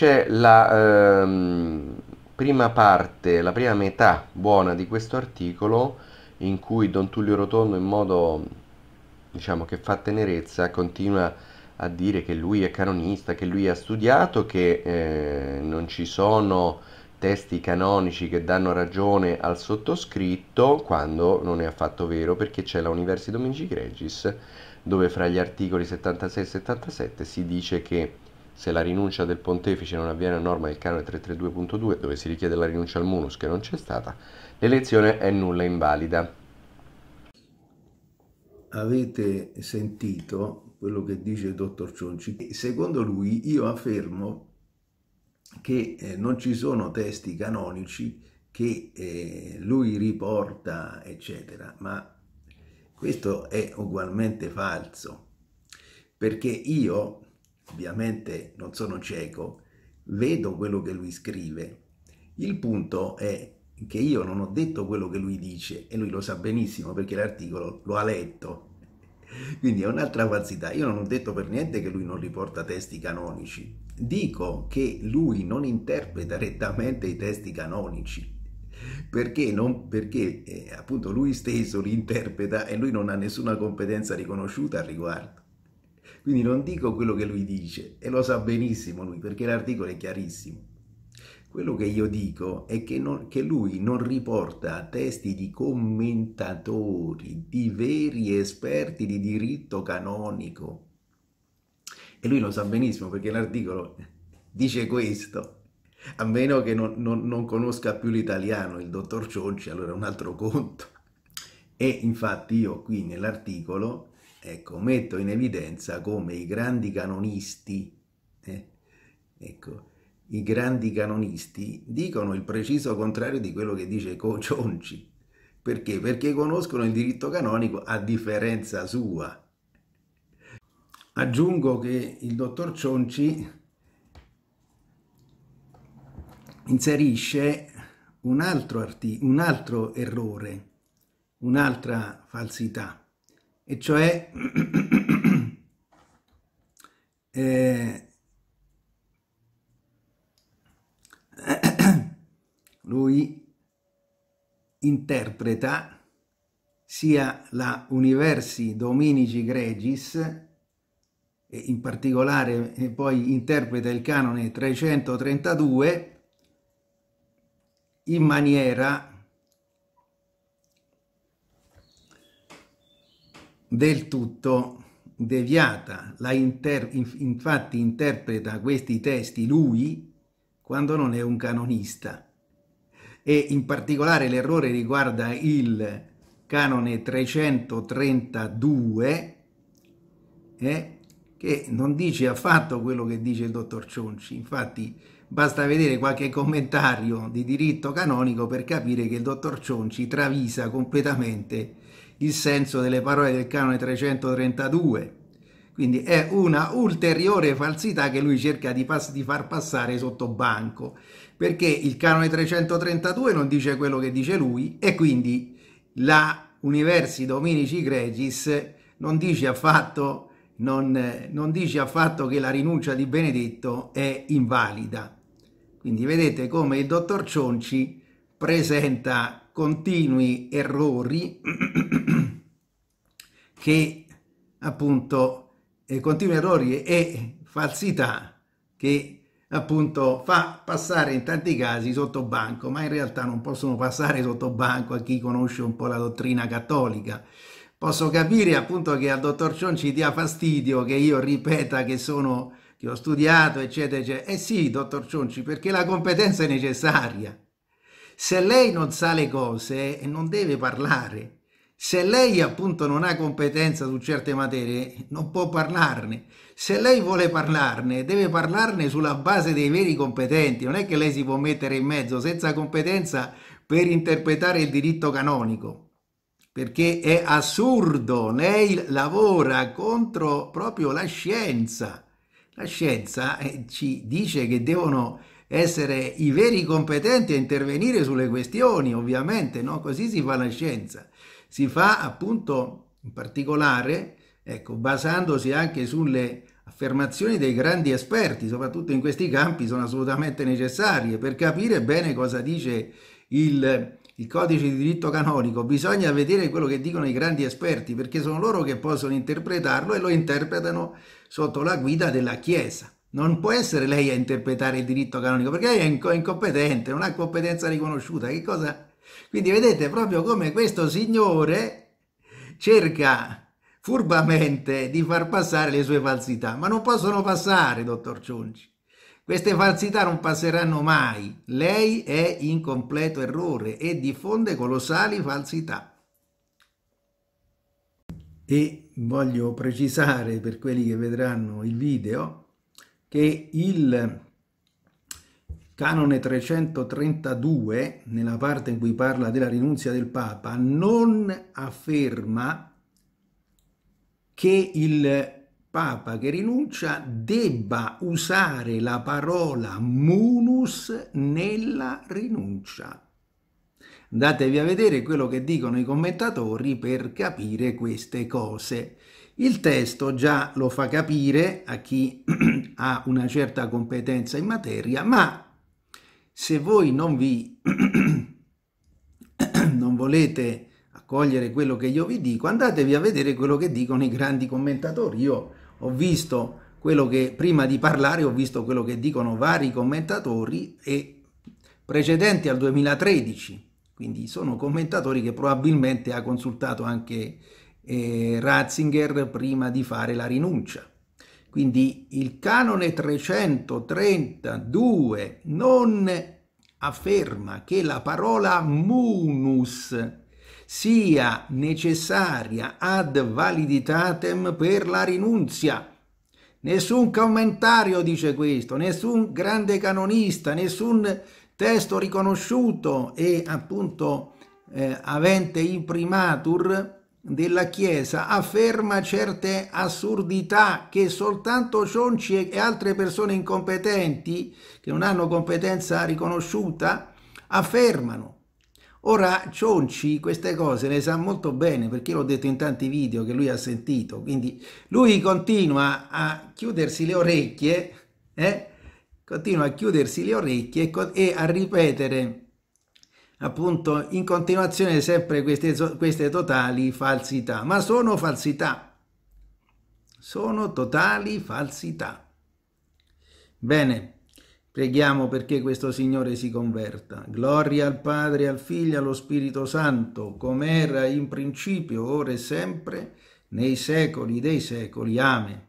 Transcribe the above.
c'è la ehm, prima parte, la prima metà buona di questo articolo in cui Don Tullio Rotondo in modo diciamo che fa tenerezza continua a dire che lui è canonista, che lui ha studiato, che eh, non ci sono testi canonici che danno ragione al sottoscritto quando non è affatto vero perché c'è la Universi Dominici Gregis dove fra gli articoli 76 e 77 si dice che se la rinuncia del pontefice non avviene a norma del canone 332.2 dove si richiede la rinuncia al munus che non c'è stata, l'elezione è nulla invalida. Avete sentito quello che dice il dottor Cionci? Secondo lui io affermo che eh, non ci sono testi canonici che eh, lui riporta, eccetera, ma questo è ugualmente falso, perché io ovviamente non sono cieco, vedo quello che lui scrive. Il punto è che io non ho detto quello che lui dice e lui lo sa benissimo perché l'articolo lo ha letto. Quindi è un'altra falsità. Io non ho detto per niente che lui non riporta testi canonici. Dico che lui non interpreta rettamente i testi canonici. Perché, non, perché eh, appunto lui stesso li interpreta e lui non ha nessuna competenza riconosciuta al riguardo. Quindi non dico quello che lui dice e lo sa benissimo lui perché l'articolo è chiarissimo. Quello che io dico è che, non, che lui non riporta testi di commentatori, di veri esperti di diritto canonico. E lui lo sa benissimo perché l'articolo dice questo. A meno che non, non, non conosca più l'italiano, il dottor Cionci, allora è un altro conto. E infatti io qui nell'articolo ecco, metto in evidenza come i grandi canonisti, eh, ecco, i grandi canonisti dicono il preciso contrario di quello che dice Cionci. Perché? Perché conoscono il diritto canonico a differenza sua. Aggiungo che il dottor Cionci inserisce un altro, un altro errore, un'altra falsità e cioè eh, lui interpreta sia la Universi Dominici Gregis, e in particolare e poi interpreta il canone 332, in maniera del tutto deviata. Inter infatti interpreta questi testi lui quando non è un canonista. E in particolare l'errore riguarda il canone 332 eh, che non dice affatto quello che dice il dottor Cionci. Infatti basta vedere qualche commentario di diritto canonico per capire che il dottor Cionci travisa completamente il senso delle parole del canone 332. Quindi è una ulteriore falsità che lui cerca di, pass- di far passare sotto banco, perché il canone 332 non dice quello che dice lui e quindi la Universi Dominici Gregis non dice affatto non, non, dice affatto che la rinuncia di Benedetto è invalida. Quindi vedete come il dottor Cionci presenta continui errori che appunto eh, continui errori e falsità che appunto fa passare in tanti casi sotto banco, ma in realtà non possono passare sotto banco a chi conosce un po' la dottrina cattolica. Posso capire appunto che al dottor Cionci dia fastidio che io ripeta che sono che ho studiato, eccetera, eccetera. Eh sì, dottor Cionci, perché la competenza è necessaria. Se lei non sa le cose, non deve parlare. Se lei appunto non ha competenza su certe materie, non può parlarne. Se lei vuole parlarne, deve parlarne sulla base dei veri competenti. Non è che lei si può mettere in mezzo senza competenza per interpretare il diritto canonico perché è assurdo, lei lavora contro proprio la scienza. La scienza eh, ci dice che devono essere i veri competenti a intervenire sulle questioni, ovviamente, no? così si fa la scienza. Si fa appunto in particolare, ecco, basandosi anche sulle affermazioni dei grandi esperti, soprattutto in questi campi, sono assolutamente necessarie per capire bene cosa dice il, il codice di diritto canonico. Bisogna vedere quello che dicono i grandi esperti, perché sono loro che possono interpretarlo e lo interpretano sotto la guida della Chiesa non può essere lei a interpretare il diritto canonico, perché lei è incompetente, non ha competenza riconosciuta. Che cosa? Quindi vedete proprio come questo signore cerca furbamente di far passare le sue falsità, ma non possono passare, dottor Cionci. Queste falsità non passeranno mai. Lei è in completo errore e diffonde colossali falsità. E voglio precisare per quelli che vedranno il video che il canone 332, nella parte in cui parla della rinunzia del Papa, non afferma che il Papa che rinuncia debba usare la parola munus nella rinuncia. Andatevi a vedere quello che dicono i commentatori per capire queste cose. Il testo già lo fa capire a chi ha una certa competenza in materia, ma se voi non vi non volete accogliere quello che io vi dico, andatevi a vedere quello che dicono i grandi commentatori. Io ho visto quello che prima di parlare ho visto quello che dicono vari commentatori e precedenti al 2013, quindi sono commentatori che probabilmente ha consultato anche eh, Ratzinger prima di fare la rinuncia. Quindi il canone 332 non afferma che la parola munus sia necessaria ad validitatem per la rinunzia. Nessun commentario dice questo, nessun grande canonista, nessun testo riconosciuto e appunto eh, avente imprimatur della Chiesa afferma certe assurdità che soltanto Cionci e altre persone incompetenti, che non hanno competenza riconosciuta, affermano. Ora Cionci queste cose le sa molto bene perché l'ho detto in tanti video che lui ha sentito, quindi lui continua a chiudersi le orecchie, eh? continua a chiudersi le orecchie e a ripetere appunto in continuazione sempre queste, queste totali falsità, ma sono falsità, sono totali falsità. Bene, preghiamo perché questo Signore si converta. Gloria al Padre, al Figlio, allo Spirito Santo, come era in principio, ora e sempre, nei secoli dei secoli. Amen.